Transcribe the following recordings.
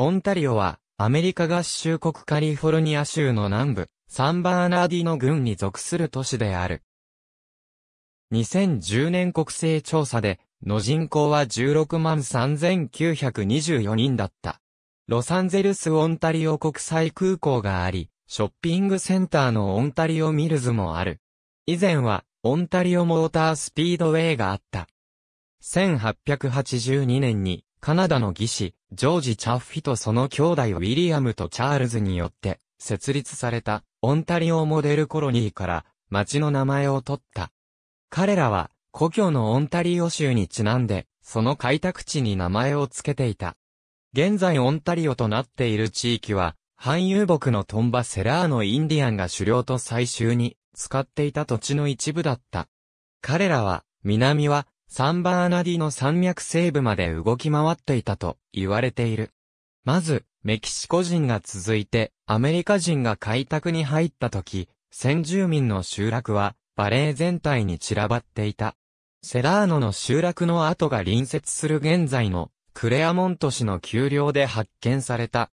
オンタリオは、アメリカ合衆国カリフォルニア州の南部、サンバーナーディの郡に属する都市である。2010年国勢調査で、の人口は16万3924人だった。ロサンゼルス・オンタリオ国際空港があり、ショッピングセンターのオンタリオミルズもある。以前は、オンタリオモータースピードウェイがあった。1882年に、カナダの技師、ジョージ・チャッフィとその兄弟ウィリアムとチャールズによって設立されたオンタリオモデルコロニーから町の名前を取った。彼らは故郷のオンタリオ州にちなんで、その開拓地に名前を付けていた。現在オンタリオとなっている地域は、半遊牧のトンバセラーのインディアンが狩猟と採集に使っていた土地の一部だった。彼らは、南はサンバーナディの山脈西部まで動き回っていたと言われている。まず、メキシコ人が続いて、アメリカ人が開拓に入った時、先住民の集落は、バレー全体に散らばっていた。セラーノの集落の跡が隣接する現在の、クレアモント市の丘陵で発見された。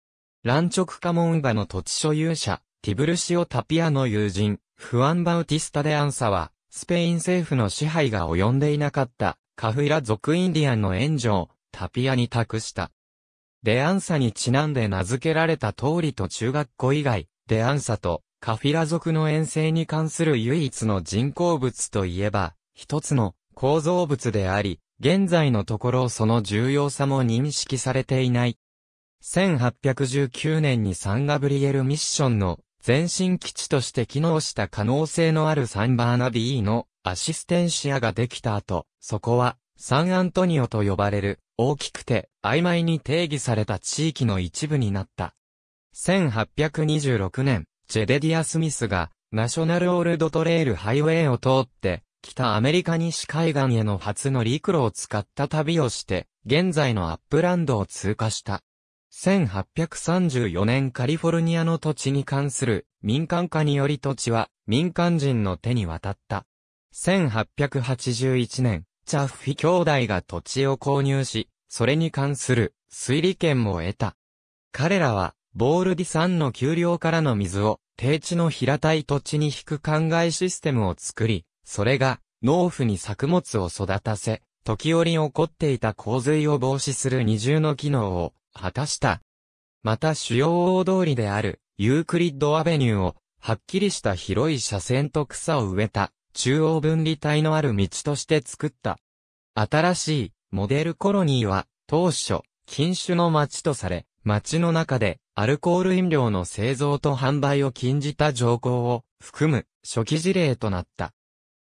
ランチョクカモンガの土地所有者、ティブルシオ・タピアの友人、フアン・バウティスタ・デ・アンサは、スペイン政府の支配が及んでいなかったカフイラ族インディアンの援助をタピアに託した。デアンサにちなんで名付けられた通りと中学校以外、デアンサとカフィラ族の遠征に関する唯一の人工物といえば、一つの構造物であり、現在のところその重要さも認識されていない。1819年にサンガブリエルミッションの前進基地として機能した可能性のあるサンバーナビーのアシステンシアができた後、そこはサンアントニオと呼ばれる大きくて曖昧に定義された地域の一部になった。1826年、ジェデディア・スミスがナショナルオールドトレイルハイウェイを通って北アメリカ西海岸への初の陸路を使った旅をして現在のアップランドを通過した。1834年カリフォルニアの土地に関する民間化により土地は民間人の手に渡った。1881年、チャッフィ兄弟が土地を購入し、それに関する推理権も得た。彼らは、ボールディ山の丘陵からの水を、低地の平たい土地に引く灌漑システムを作り、それが、農夫に作物を育たせ、時折起こっていた洪水を防止する二重の機能を果たした。また主要大通りであるユークリッドアベニューをはっきりした広い車線と草を植えた中央分離帯のある道として作った。新しいモデルコロニーは当初禁酒の街とされ街の中でアルコール飲料の製造と販売を禁じた条項を含む初期事例となった。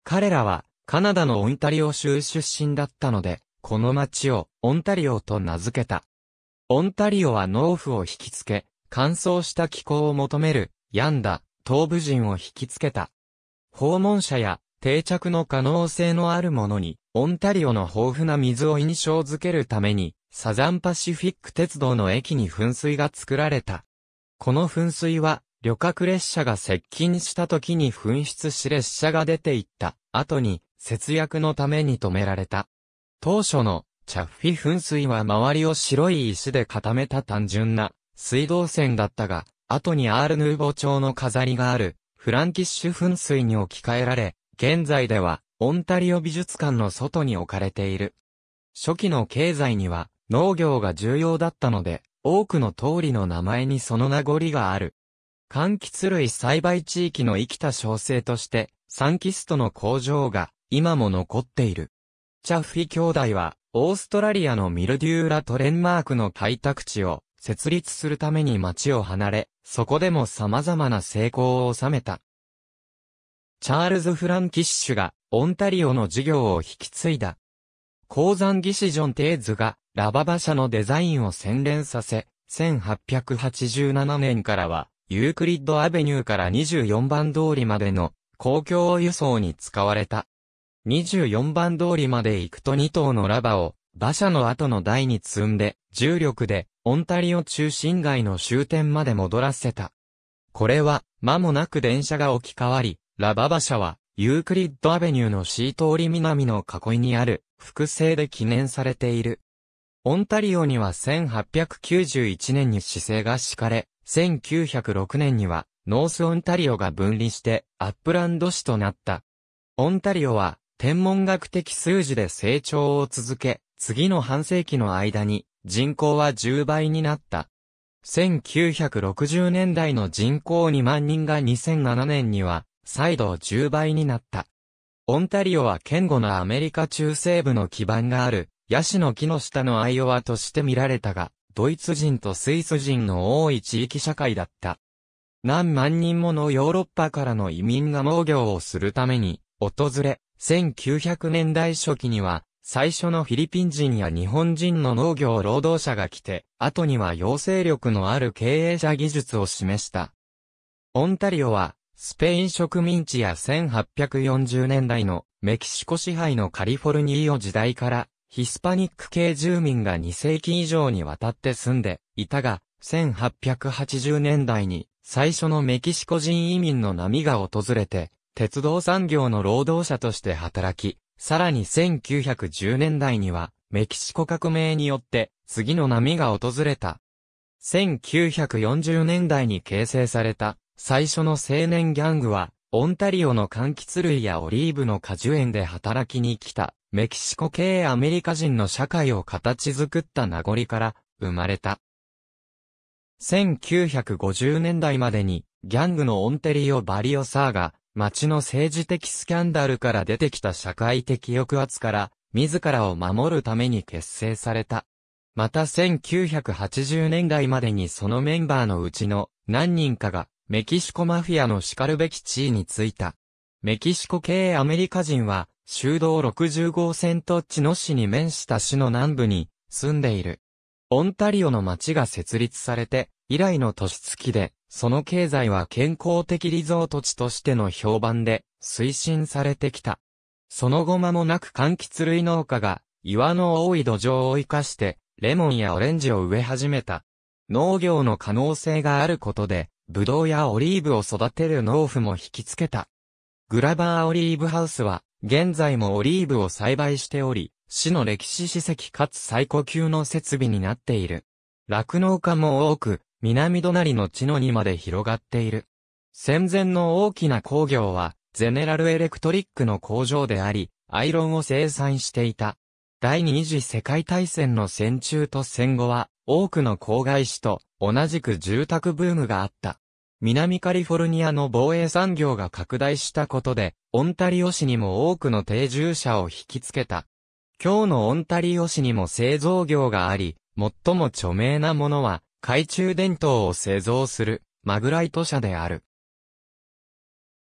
彼らはカナダのオンタリオ州出身だったので、この町をオンタリオと名付けた。オンタリオは農夫を引きつけ、乾燥した気候を求める、病んだ、東部人を引きつけた。訪問者や、定着の可能性のあるものに、オンタリオの豊富な水を印象づけるために、サザンパシフィック鉄道の駅に噴水が作られた。この噴水は、旅客列車が接近した時に噴出し列車が出ていった後に節約のために止められた。当初のチャッフィ噴水は周りを白い石で固めた単純な水道線だったが、後にアールヌーボ調の飾りがあるフランキッシュ噴水に置き換えられ、現在ではオンタリオ美術館の外に置かれている。初期の経済には農業が重要だったので、多くの通りの名前にその名残がある。柑橘類栽培地域の生きた小生として、サンキストの工場が今も残っている。チャッフィ兄弟はオーストラリアのミルデューラトレンマークの開拓地を設立するために町を離れ、そこでも様々な成功を収めた。チャールズ・フランキッシュがオンタリオの事業を引き継いだ。鉱山技師ジョン・テーズがラバ馬車のデザインを洗練させ、1887年からはユークリッドアベニューから24番通りまでの公共輸送に使われた。24番通りまで行くと2頭のラバを、馬車の後の台に積んで、重力で、オンタリオ中心街の終点まで戻らせた。これは、間もなく電車が置き換わり、ラバ馬車は、ユークリッドアベニューの C 通り南の囲いにある、複製で記念されている。オンタリオには1891年に姿勢が敷かれ、1906年には、ノースオンタリオが分離して、アップランド市となった。オンタリオは、天文学的数字で成長を続け、次の半世紀の間に人口は10倍になった。1960年代の人口2万人が2007年には再度10倍になった。オンタリオは堅固なアメリカ中西部の基盤がある、ヤシの木の下のアイオワとして見られたが、ドイツ人とスイス人の多い地域社会だった。何万人ものヨーロッパからの移民が農業をするために、訪れ、1900年代初期には、最初のフィリピン人や日本人の農業労働者が来て、後には養成力のある経営者技術を示した。オンタリオは、スペイン植民地や1840年代のメキシコ支配のカリフォルニーオ時代から、ヒスパニック系住民が2世紀以上にわたって住んでいたが、1880年代に最初のメキシコ人移民の波が訪れて、鉄道産業の労働者として働き、さらに1910年代には、メキシコ革命によって、次の波が訪れた。1940年代に形成された、最初の青年ギャングは、オンタリオの柑橘類やオリーブの果樹園で働きに来た、メキシコ系アメリカ人の社会を形作った名残から生まれた。1950年代までにギャングのオンテリオ・バリオサーが町の政治的スキャンダルから出てきた社会的抑圧から、自らを守るために結成された。また1980年代までにそのメンバーのうちの何人かがメキシコマフィアの叱るべき地位についた。メキシコ系アメリカ人は修道60号線と地の市に面した市の南部に住んでいる。オンタリオの町が設立されて以来の年月でその経済は健康的リゾート地としての評判で推進されてきた。その後間もなく柑橘類農家が岩の多い土壌を生かしてレモンやオレンジを植え始めた。農業の可能性があることで、ブドウやオリーブを育てる農夫も引きつけた。グラバーオリーブハウスは、現在もオリーブを栽培しており、市の歴史史跡かつ最高級の設備になっている。酪農家も多く、南隣の地のにまで広がっている。戦前の大きな工業は、ゼネラルエレクトリックの工場であり、アイロンを生産していた。第二次世界大戦の戦中と戦後は、多くの郊外市と同じく住宅ブームがあった。南カリフォルニアの防衛産業が拡大したことで、オンタリオ市にも多くの定住者を引きつけた。今日のオンタリオ市にも製造業があり、最も著名なものは、懐中電灯を製造する、マグライト社である。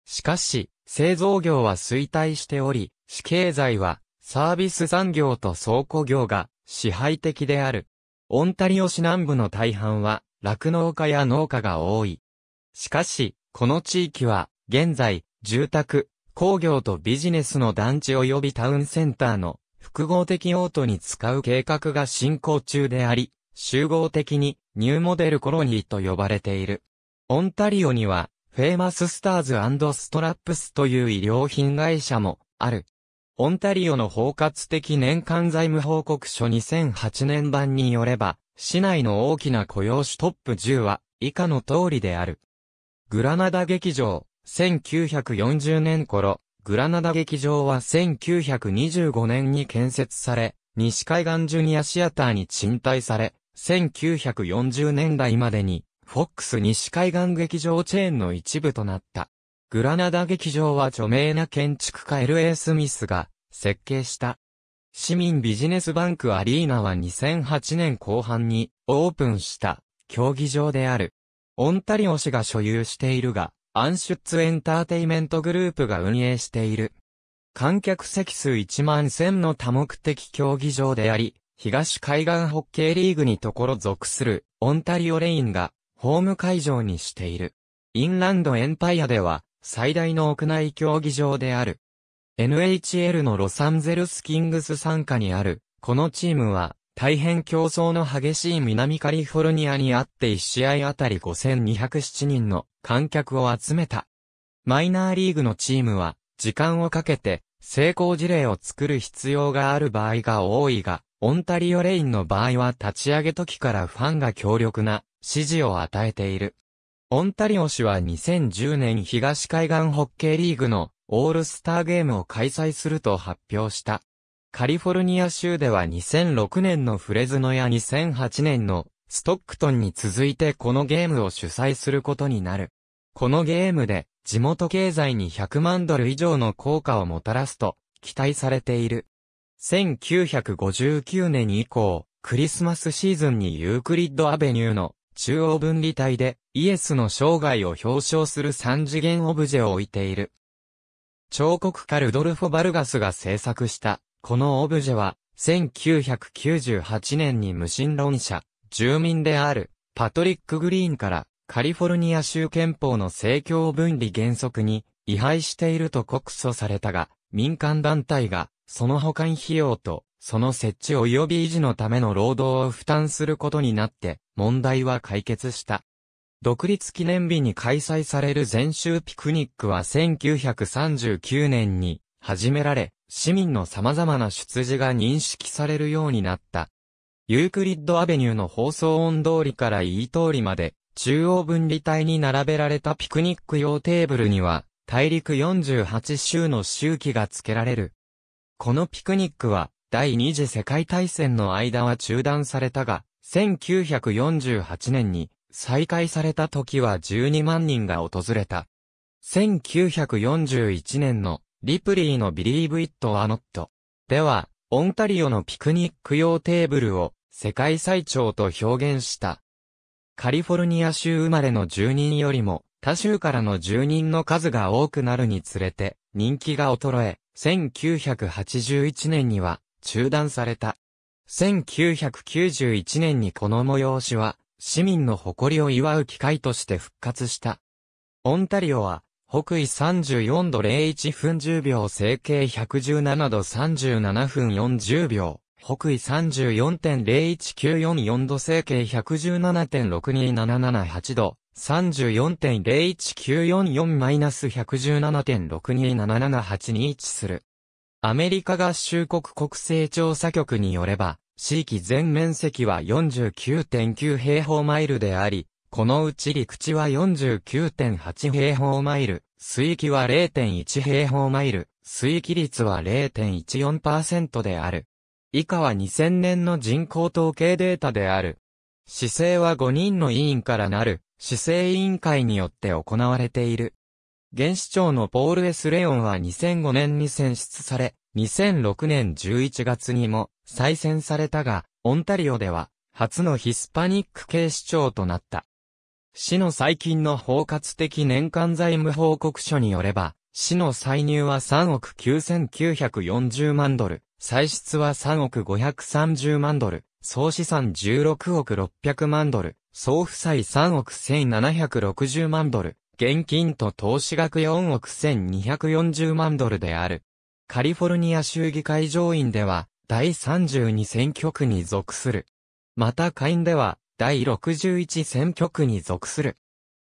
しかし、製造業は衰退しており、市経済は、サービス産業と倉庫業が支配的である。オンタリオ市南部の大半は、酪農家や農家が多い。しかし、この地域は、現在、住宅、工業とビジネスの団地及びタウンセンターの複合的用途に使う計画が進行中であり、集合的にニューモデルコロニーと呼ばれている。オンタリオには、フェーマススターズストラップスという医療品会社もある。オンタリオの包括的年間財務報告書2008年版によれば、市内の大きな雇用種トップ10は以下の通りである。グラナダ劇場、1940年頃、グラナダ劇場は1925年に建設され、西海岸ジュニアシアターに賃貸され、1940年代までに、フォックス西海岸劇場チェーンの一部となった。グラナダ劇場は著名な建築家 L.A. スミスが設計した。市民ビジネスバンクアリーナは2008年後半にオープンした競技場である。オンタリオ市が所有しているが、アンシュッツエンターテイメントグループが運営している。観客席数1万1000の多目的競技場であり、東海岸ホッケーリーグにところ属するオンタリオレインがホーム会場にしている。インランドエンパイアでは最大の屋内競技場である。NHL のロサンゼルスキングス傘下にある、このチームは大変競争の激しい南カリフォルニアにあって1試合あたり5207人の観客を集めた。マイナーリーグのチームは時間をかけて成功事例を作る必要がある場合が多いが、オンタリオレインの場合は立ち上げ時からファンが強力な支持を与えている。オンタリオ市は2010年東海岸ホッケーリーグのオールスターゲームを開催すると発表した。カリフォルニア州では2006年のフレズノや2008年のストックトンに続いてこのゲームを主催することになる。このゲームで地元経済に100万ドル以上の効果をもたらすと期待されている。1959年以降、クリスマスシーズンにユークリッドアベニューの中央分離帯でイエスの生涯を表彰する三次元オブジェを置いている。彫刻家ルドルフォ・バルガスが制作したこのオブジェは1998年に無神論者、住民であるパトリック・グリーンからカリフォルニア州憲法の政教分離原則に違反していると告訴されたが、民間団体がその保管費用と、その設置及び維持のための労働を負担することになって、問題は解決した。独立記念日に開催される全州ピクニックは1939年に始められ、市民の様々な出自が認識されるようになった。ユークリッドアベニューの放送音通りから E 通りまで、中央分離帯に並べられたピクニック用テーブルには、大陸48州の周期が付けられる。このピクニックは、第二次世界大戦の間は中断されたが、1948年に再開された時は12万人が訪れた。1941年のリプリーのビリーブ・イット・アノット。では、オンタリオのピクニック用テーブルを世界最長と表現した。カリフォルニア州生まれの住人よりも他州からの住人の数が多くなるにつれて人気が衰え、1981年には中断された。1991年にこの催しは市民の誇りを祝う機会として復活した。オンタリオは北緯34度01分10秒整形117度37分40秒。北緯34.01944度整形117.62778度、3 4 0 1 9 4 4 1 1 7 6 2 7 7 8に位置する。アメリカ合衆国国勢調査局によれば、地域全面積は49.9平方マイルであり、このうち陸地は49.8平方マイル、水域は0.1平方マイル、水域率は0.14%である。以下は2000年の人口統計データである。市政は5人の委員からなる、市政委員会によって行われている。現市長のポール・エスレオンは2005年に選出され、2006年11月にも再選されたが、オンタリオでは初のヒスパニック系市長となった。市の最近の包括的年間財務報告書によれば、市の歳入は3億9940万ドル、歳出は3億530万ドル、総資産16億600万ドル、総負債3億1760万ドル、現金と投資額4億1240万ドルである。カリフォルニア州議会上院では、第32選挙区に属する。また下院では、第61選挙区に属する。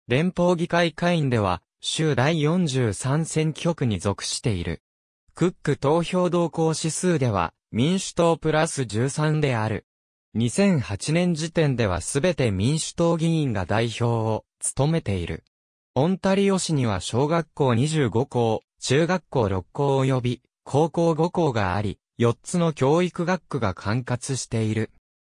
連邦議会下院では、州第43選挙区に属している。クック投票動向指数では、民主党プラス13である。2008年時点ではすべて民主党議員が代表を務めている。オンタリオ市には小学校25校、中学校6校及び、高校5校があり、4つの教育学区が管轄している。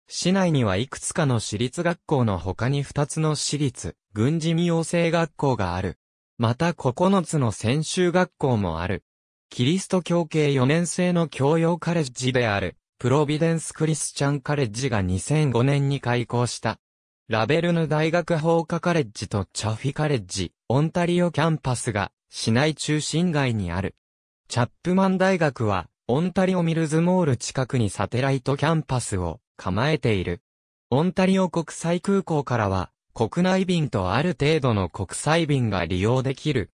市内にはいくつかの私立学校の他に2つの私立、軍事民養成学校がある。また9つの専修学校もある。キリスト教系4年生の教養カレッジである、プロビデンス・クリスチャン・カレッジが2005年に開校した。ラベルヌ大学法科カレッジとチャフィカレッジ、オンタリオキャンパスが、市内中心街にある。チャップマン大学は、オンタリオミルズモール近くにサテライトキャンパスを構えている。オンタリオ国際空港からは、国内便とある程度の国際便が利用できる。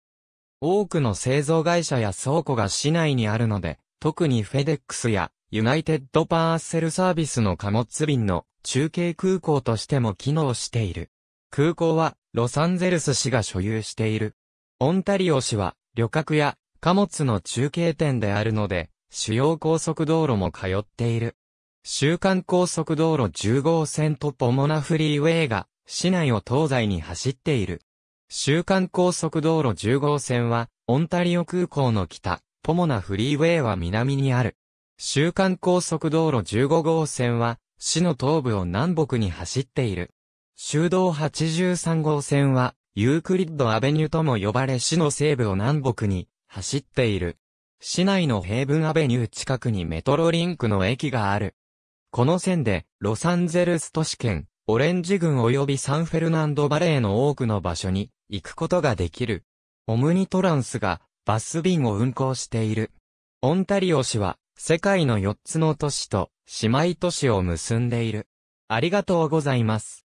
多くの製造会社や倉庫が市内にあるので、特にフェデックスやユナイテッドパーセルサービスの貨物便の中継空港としても機能している。空港はロサンゼルス市が所有している。オンタリオ市は旅客や貨物の中継点であるので、主要高速道路も通っている。週間高速道路10号線とポモナフリーウェイが市内を東西に走っている。週間高速道路10号線は、オンタリオ空港の北、ポモナフリーウェイは南にある。週間高速道路15号線は、市の東部を南北に走っている。州道83号線は、ユークリッドアベニューとも呼ばれ市の西部を南北に走っている。市内のヘイブンアベニュー近くにメトロリンクの駅がある。この線で、ロサンゼルス都市圏、オレンジ郡及びサンフェルナンドバレーの多くの場所に行くことができる。オムニトランスがバス便を運行している。オンタリオ市は世界の4つの都市と姉妹都市を結んでいる。ありがとうございます。